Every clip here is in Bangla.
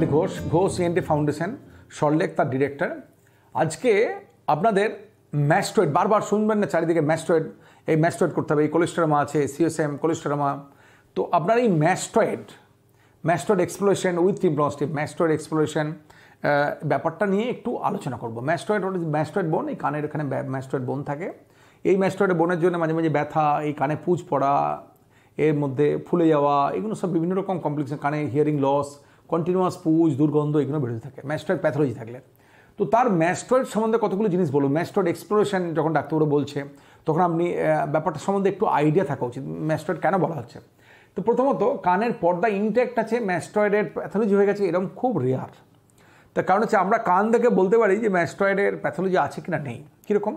দি Ghosh Ghosh ENT foundation Salt Lake তার ডিরেক্টর আজকে আপনাদের ম্যাস্টয়েড বারবার শুনবেন না চারিদিকে ম্যাস্টয়েড এই ম্যাস্টয়েড করতে হবে এই কোলেস্টেরমা আছে সিওসএম কোলেস্টেরমা তো আপনার এই mastoid mastoid exploration with tympanoplasty mastoid exploration ব্যাপারটা নিয়ে একটু আলোচনা করব ম্যাস্টয়েড ওটা ম্যাস্টয়েড বোন এই কানের এখানে ম্যাস্টয়েড বোন থাকে এই ম্যাস্টয়েড বোনের জন্য মাঝে মাঝে ব্যথা এই কানে পুজ পড়া এর মধ্যে ফুলে যাওয়া এগুলো সব বিভিন্ন রকম কমপ্লিকেশন কানে হিয়ারিং লস কন্টিনিউয়াস পুজ দুর্গন্ধ এগুলো বেরোতে থাকে ম্যাস্ট্রয়েড প্যাথোলজি থাকলে তো তার ম্যাস্ট্রয়েড সম্বন্ধে কতগুলো জিনিস বলুন ম্যাস্ট্রয়েড এক্সপ্লোরেশন যখন ডাক্তারবাবু বলছে তখন আপনি ব্যাপারটা সম্বন্ধে একটু আইডিয়া থাকা উচিত ম্যাস্ট্রয়েড কেন বলা হচ্ছে তো প্রথমত কানের পর্দা ইনট্যাক্ট আছে ম্যাস্ট্রয়েডের প্যাথোলজি হয়ে গেছে এরকম খুব রেয়ার তার কারণ হচ্ছে আমরা কান থেকে বলতে পারি যে ম্যাস্ট্রয়েডের প্যাথোলজি আছে কিনা নেই কীরকম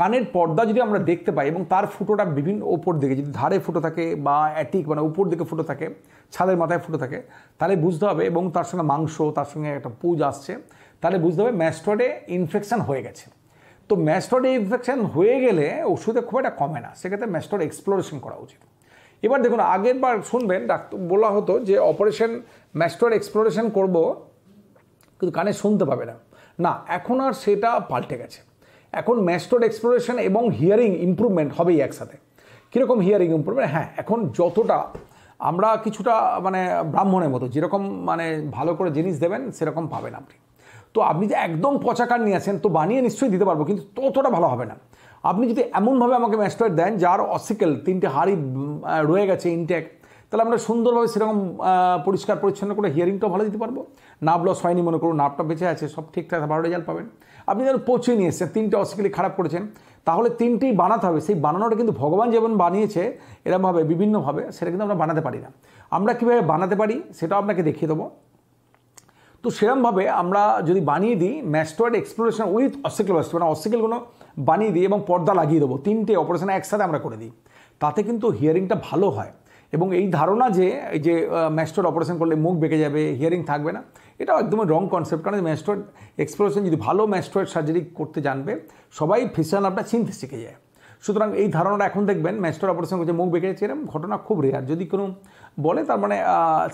কানের পর্দা যদি আমরা দেখতে পাই এবং তার ফুটোটা বিভিন্ন ওপর দিকে যদি ধারে ফুটো থাকে বা অ্যাটিক মানে উপর দিকে ফুটো থাকে ছাদের মাথায় ফুটো থাকে তাহলে বুঝতে হবে এবং তার সঙ্গে মাংস তার সঙ্গে একটা পুজ আসছে তাহলে বুঝতে হবে ম্যাস্টয়েডে ইনফেকশান হয়ে গেছে তো ম্যাস্টয়েডে ইনফেকশান হয়ে গেলে ওষুধে খুব একটা কমে না সেক্ষেত্রে ম্যাস্টয়েড এক্সপ্লোরেশন করা উচিত এবার দেখুন আগের বার শুনবেন ডাক্তার বলা হতো যে অপারেশন ম্যাস্টয়েড এক্সপ্লোরেশন করব কিন্তু কানে শুনতে পাবে না না এখন আর সেটা পাল্টে গেছে এখন ম্যাস্টোড এক্সপ্লোরেশন এবং হিয়ারিং ইম্প্রুভমেন্ট হবেই একসাথে কীরকম হিয়ারিং ইম্প্রুভমেন্ট হ্যাঁ এখন যতটা আমরা কিছুটা মানে ব্রাহ্মণের মতো যেরকম মানে ভালো করে জিনিস দেবেন সেরকম পাবেন আপনি তো আপনি যে একদম পচাকার নিয়ে আসেন তো বানিয়ে নিশ্চয়ই দিতে পারবো কিন্তু ততটা ভালো হবে না আপনি যদি এমনভাবে আমাকে ম্যাস্টোয়েড দেন যার অসিকেল তিনটে হাড়ি রয়ে গেছে ইনটেক তাহলে আমরা সুন্দরভাবে সেরকম পরিষ্কার পরিচ্ছন্ন করে হিয়ারিংটাও ভালো দিতে পারবো নাভ লস হয়নি মনে করুন নাভটা বেঁচে আছে সব ঠিকঠাক ভালো রেজাল্ট পাবেন আপনি যেন পচিয়ে নিয়ে এসছেন তিনটে অসিকেলি খারাপ করেছেন তাহলে তিনটেই বানাতে হবে সেই বানানোটা কিন্তু ভগবান যেমন বানিয়েছে এরমভাবে বিভিন্নভাবে সেটা কিন্তু আমরা বানাতে পারি না আমরা কীভাবে বানাতে পারি সেটা আপনাকে দেখিয়ে দেবো তো সেরমভাবে আমরা যদি বানিয়ে দিই mastoid exploration with ossicle bust মানে অসিকেলগুলো বানিয়ে দিই এবং পর্দা লাগিয়ে দেবো তিনটে অপারেশন একসাথে আমরা করে দিই তাতে কিন্তু হিয়ারিংটা ভালো হয় এবং এই ধারণা যে এই যে ম্যাস্টোর অপারেশন করলে মুখ বেঁকে যাবে হিয়ারিং থাকবে না এটা একদমই রং কনসেপ্ট কারণ ম্যাস্ট্রয়েড এক্সপ্লোরেশন যদি ভালো ম্যাস্ট্রয়েড সার্জারি করতে জানবে সবাই ফেসিয়াল আপনার চিনতে শিখে যায় সুতরাং এই ধারণাটা এখন দেখবেন ম্যাস্ট্রয়েড অপারেশন করছে মুখ বেঁকে এরকম ঘটনা খুব রেয়ার যদি কোনো বলে তার মানে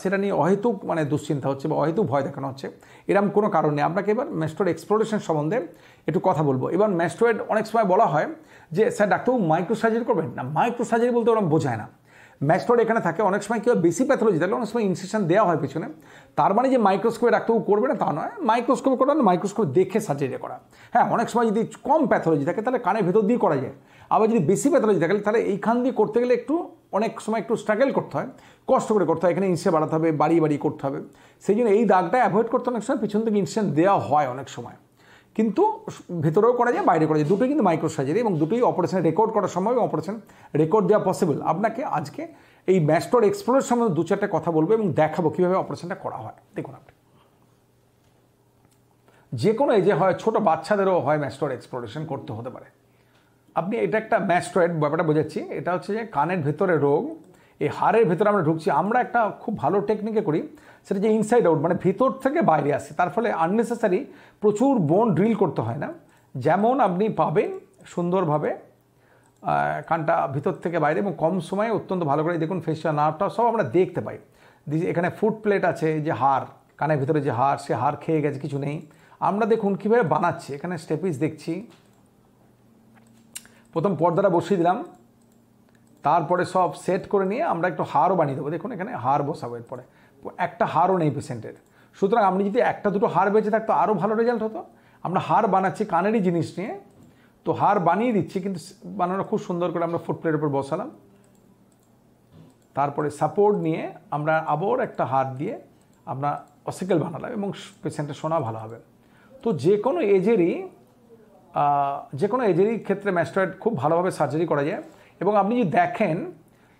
সেটা নিয়ে অহেতুক মানে দুশ্চিন্তা হচ্ছে বা অহেতুক ভয় দেখানো হচ্ছে এরকম কোনো কারণ নেই আপনাকে এবার ম্যাস্ট্রয়েড এক্সপ্লোরেশন সম্বন্ধে একটু কথা বলবো এবার ম্যাস্ট্রয়েড অনেক সময় বলা হয় যে স্যার ডাক্তারবাবু মাইক্রো সার্জারি করবেন না মাইক্রো সার্জারি বলতে ওরা বোঝায় না ম্যাস্টড এখানে থাকে অনেক সময় কেউ বেশি প্যাথোলজি থাকলে অনেক সময় ইনসেকশন দেওয়া হয় পিছনে তার মানে যে মাইক্রোস্কোপে ডাক্তারবাবু করবে না তা নয় মাইক্রোস্কোপে করা মাইক্রোস্কোপ দেখে সার্জারি করা হ্যাঁ অনেক সময় যদি কম প্যাথোলজি থাকে তাহলে কানের ভেতর দিয়ে করা যায় আবার যদি বেশি প্যাথোলজি থাকে তাহলে এইখান দিয়ে করতে গেলে একটু অনেক সময় একটু স্ট্রাগল করতে হয় কষ্ট করে করতে হয় এখানে ইনসে বাড়াতে হবে বাড়িয়ে বাড়িয়ে করতে হবে সেই জন্য এই দাগটা অ্যাভয়েড করতে অনেক সময় পিছন থেকে ইনসেন্ট দেওয়া হয় অনেক সময় কিন্তু ভেতরেও করা যায় বাইরে করা যায় দুটোই কিন্তু মাইক্রো সার্জারি এবং দুটোই অপারেশন রেকর্ড করা সম্ভব এবং অপারেশন রেকর্ড দেওয়া পসিবল আপনাকে আজকে এই ম্যাস্টোর এক্সপ্লোরের সম্বন্ধে দু চারটে কথা বলবো এবং দেখাবো কীভাবে অপারেশনটা করা হয় দেখুন আপনি যে কোনো এজে হয় ছোট বাচ্চাদেরও হয় ম্যাস্টোর এক্সপ্লোরেশন করতে হতে পারে আপনি এটা একটা ম্যাস্ট্রয়েড ব্যাপারটা বোঝাচ্ছি এটা হচ্ছে যে কানের ভেতরে রোগ এই হারের ভেতরে আমরা ঢুকছি আমরা একটা খুব ভালো টেকনিকে করি সেটা যে ইনসাইড আউট মানে ভিতর থেকে বাইরে আসে তার ফলে আননেসেসারি প্রচুর বোন ড্রিল করতে হয় না যেমন আপনি পাবেন সুন্দরভাবে কানটা ভিতর থেকে বাইরে এবং কম সময়ে অত্যন্ত ভালো করে দেখুন ফেসিয়াল নার্ভটা সব আমরা দেখতে পাই এখানে ফুড প্লেট আছে যে হার কানের ভিতরে যে হার সে হার খেয়ে গেছে কিছু নেই আমরা দেখুন কীভাবে বানাচ্ছি এখানে স্টেপিস দেখছি প্রথম পর্দাটা বসিয়ে দিলাম তারপরে সব সেট করে নিয়ে আমরা একটু হারও বানিয়ে দেবো দেখুন এখানে হার বসাবো এরপরে একটা হারও নেই পেশেন্টের সুতরাং আপনি যদি একটা দুটো হার বেঁচে থাকতো আরও ভালো রেজাল্ট হতো আমরা হার বানাচ্ছি কানেরই জিনিস নিয়ে তো হার বানিয়ে দিচ্ছি কিন্তু বানানো খুব সুন্দর করে আমরা ফুট প্লেটের উপর বসালাম তারপরে সাপোর্ট নিয়ে আমরা আবার একটা হার দিয়ে আমরা অসিকেল বানালাম এবং পেশেন্টের শোনা ভালো হবে তো যে কোনো এজেরই যে কোনো এজেরই ক্ষেত্রে ম্যাস্টয়েড খুব ভালোভাবে সার্জারি করা যায় এবং আপনি যদি দেখেন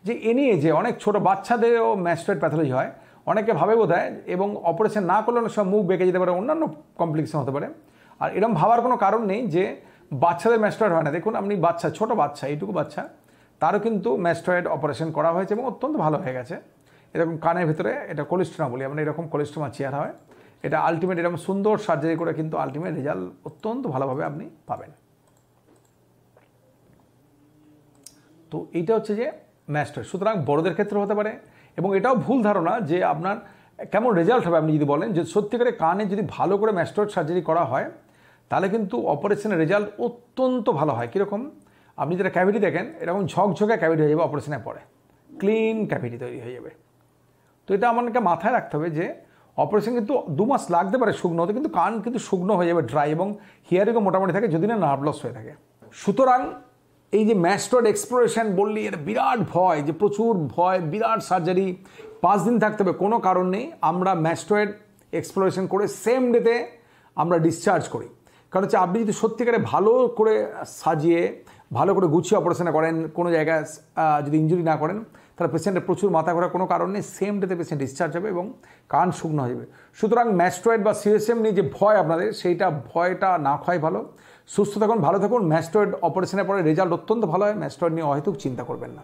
যে এ নিয়ে যে অনেক ছোট বাচ্চাদেরও ম্যাস্টয়েড প্যাথোলজি হয় অনেকে ভাবে বোধ এবং অপারেশন না করলে অনেক সময় মুখ বেঁকে যেতে পারে অন্যান্য কমপ্লিকেশন হতে পারে আর এরম ভাবার কোনো কারণ নেই যে বাচ্চাদের ম্যাস্টয়েড হয় না দেখুন আপনি বাচ্চা ছোট বাচ্চা এইটুকু বাচ্চা তারও কিন্তু ম্যাস্টয়েড অপারেশন করা হয়েছে এবং অত্যন্ত ভালো হয়ে গেছে এরকম কানের ভিতরে এটা কোলেস্ট্রমা বলি আমরা এরকম কোলেস্ট্রমা চেয়ার হয় এটা আলটিমেট এরকম সুন্দর সার্জারি করে কিন্তু আলটিমেট রেজাল্ট অত্যন্ত ভালোভাবে আপনি পাবেন তো এইটা হচ্ছে যে ম্যাস্টার সুতরাং বড়দের ক্ষেত্রে হতে পারে এবং এটাও ভুল ধারণা যে আপনার কেমন রেজাল্ট হবে আপনি যদি বলেন যে সত্যিকারে কানে যদি ভালো করে ম্যাস্টার সার্জারি করা হয় তাহলে কিন্তু অপারেশনের রেজাল্ট অত্যন্ত ভালো হয় কীরকম আপনি যেটা ক্যাভিটি দেখেন এরকম ঝকঝকে ক্যাভিটি হয়ে যাবে অপারেশনের পরে ক্লিন ক্যাভিটি তৈরি হয়ে যাবে তো এটা আমাদেরকে মাথায় রাখতে হবে যে অপারেশন কিন্তু দু মাস লাগতে পারে শুকনো হতে কিন্তু কান কিন্তু শুকনো হয়ে যাবে ড্রাই এবং হিয়ারিংও মোটামুটি থাকে যদি না নার্ভ লস হয়ে থাকে সুতরাং এই যে ম্যাস্টড এক্সপ্লোরেশন বললি এটা বিরাট ভয় যে প্রচুর ভয় বিরাট সার্জারি পাঁচ দিন থাকতে হবে কোনো কারণ নেই আমরা ম্যাস্টয়েড এক্সপ্লোরেশন করে সেম ডেতে আমরা ডিসচার্জ করি কারণ হচ্ছে আপনি যদি সত্যিকারে ভালো করে সাজিয়ে ভালো করে গুছিয়ে অপারেশন করেন কোনো জায়গায় যদি ইঞ্জুরি না করেন তাহলে পেশেন্টের প্রচুর মাথা ঘোরা কোনো কারণ নেই সেম ডেতে পেশেন্ট ডিসচার্জ হবে এবং কান শুকনো হয়ে যাবে সুতরাং ম্যাস্টয়েড বা সিএসএম নিয়ে যে ভয় আপনাদের সেইটা ভয়টা না খাওয়াই ভালো সুস্থ থাকুন ভালো থাকুন ম্যাস্টয়েড অপারেশনের পরে রেজাল্ট অত্যন্ত ভালো হয় ম্যাস্টয়েড নিয়ে অহেতুক চিন্তা করবেন না